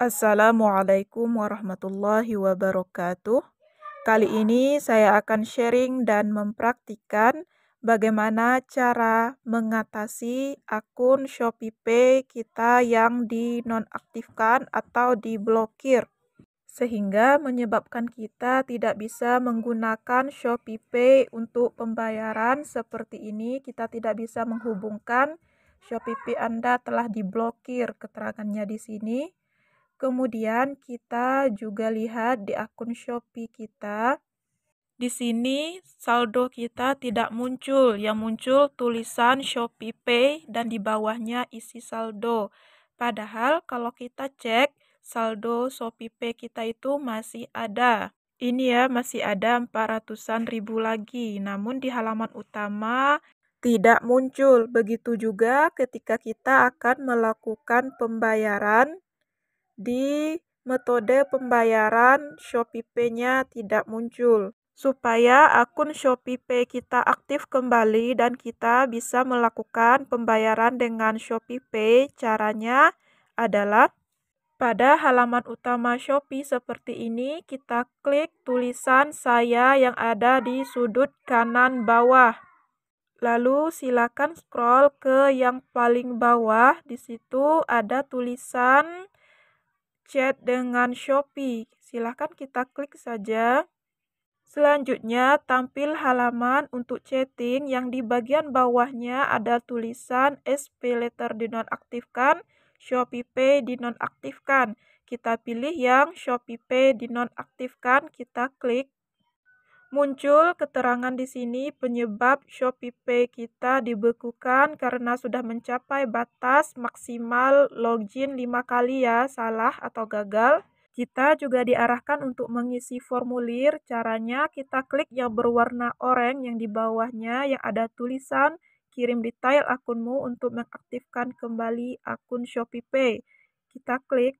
Assalamualaikum warahmatullahi wabarakatuh. Kali ini saya akan sharing dan mempraktikkan bagaimana cara mengatasi akun Shopee Pay kita yang dinonaktifkan atau diblokir sehingga menyebabkan kita tidak bisa menggunakan Shopee Pay untuk pembayaran seperti ini kita tidak bisa menghubungkan Shopee Pay Anda telah diblokir keterangannya di sini Kemudian kita juga lihat di akun Shopee kita. Di sini saldo kita tidak muncul, yang muncul tulisan Shopee Pay dan di bawahnya isi saldo. Padahal kalau kita cek saldo Shopee Pay kita itu masih ada. Ini ya masih ada 400-an ribu lagi. Namun di halaman utama tidak muncul. Begitu juga ketika kita akan melakukan pembayaran di metode pembayaran shopee nya tidak muncul supaya akun Shopee Pay kita aktif kembali dan kita bisa melakukan pembayaran dengan Shopee Pay, Caranya adalah pada halaman utama Shopee seperti ini, kita klik tulisan saya yang ada di sudut kanan bawah. Lalu silakan scroll ke yang paling bawah, di situ ada tulisan chat dengan Shopee. Silahkan kita klik saja. Selanjutnya, tampil halaman untuk chatting yang di bagian bawahnya ada tulisan SP Letter dinonaktifkan, Shopee Pay dinonaktifkan. Kita pilih yang Shopee Pay dinonaktifkan, kita klik Muncul keterangan di sini penyebab Shopee Pay kita dibekukan karena sudah mencapai batas maksimal login 5 kali ya, salah atau gagal. Kita juga diarahkan untuk mengisi formulir. Caranya kita klik yang berwarna oranye yang di bawahnya yang ada tulisan kirim detail akunmu untuk mengaktifkan kembali akun Shopee Pay. Kita klik.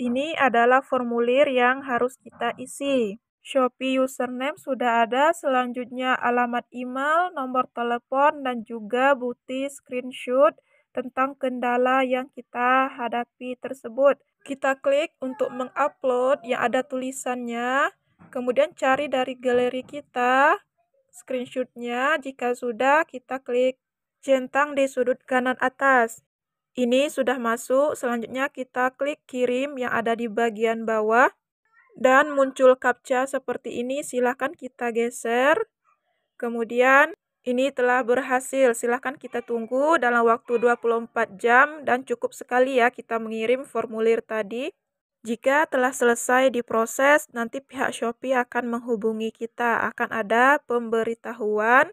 Ini adalah formulir yang harus kita isi. Shopee username sudah ada, selanjutnya alamat email, nomor telepon, dan juga bukti screenshot tentang kendala yang kita hadapi tersebut. Kita klik untuk mengupload yang ada tulisannya, kemudian cari dari galeri kita screenshotnya. Jika sudah, kita klik centang di sudut kanan atas. Ini sudah masuk, selanjutnya kita klik kirim yang ada di bagian bawah dan muncul CAPTCHA seperti ini, silahkan kita geser. Kemudian ini telah berhasil, silahkan kita tunggu dalam waktu 24 jam dan cukup sekali ya kita mengirim formulir tadi. Jika telah selesai diproses, nanti pihak Shopee akan menghubungi kita, akan ada pemberitahuan.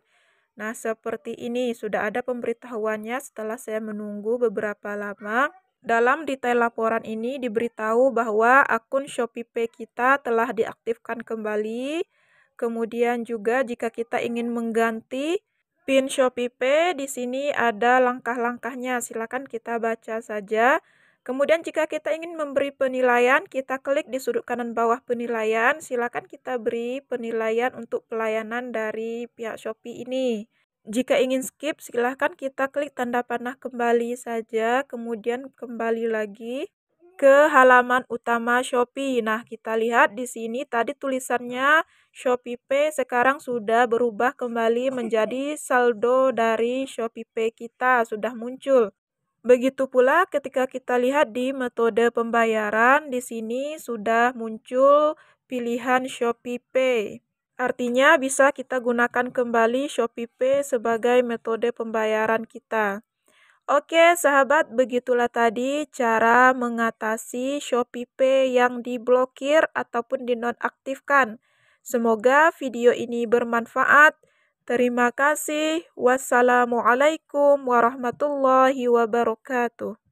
Nah, seperti ini, sudah ada pemberitahuannya setelah saya menunggu beberapa lama. Dalam detail laporan ini diberitahu bahwa akun ShopeePay kita telah diaktifkan kembali. Kemudian juga jika kita ingin mengganti pin ShopeePay, di sini ada langkah-langkahnya. Silakan kita baca saja. Kemudian jika kita ingin memberi penilaian, kita klik di sudut kanan bawah penilaian. Silakan kita beri penilaian untuk pelayanan dari pihak Shopee ini. Jika ingin skip, silahkan kita klik tanda panah kembali saja, kemudian kembali lagi ke halaman utama Shopee. Nah, kita lihat di sini tadi tulisannya Shopee Pay sekarang sudah berubah kembali menjadi saldo dari Shopee Pay kita, sudah muncul. Begitu pula ketika kita lihat di metode pembayaran, di sini sudah muncul pilihan Shopee Pay. Artinya bisa kita gunakan kembali Shopee Pay sebagai metode pembayaran kita. Oke sahabat, begitulah tadi cara mengatasi Shopee Pay yang diblokir ataupun dinonaktifkan. Semoga video ini bermanfaat. Terima kasih. Wassalamualaikum warahmatullahi wabarakatuh.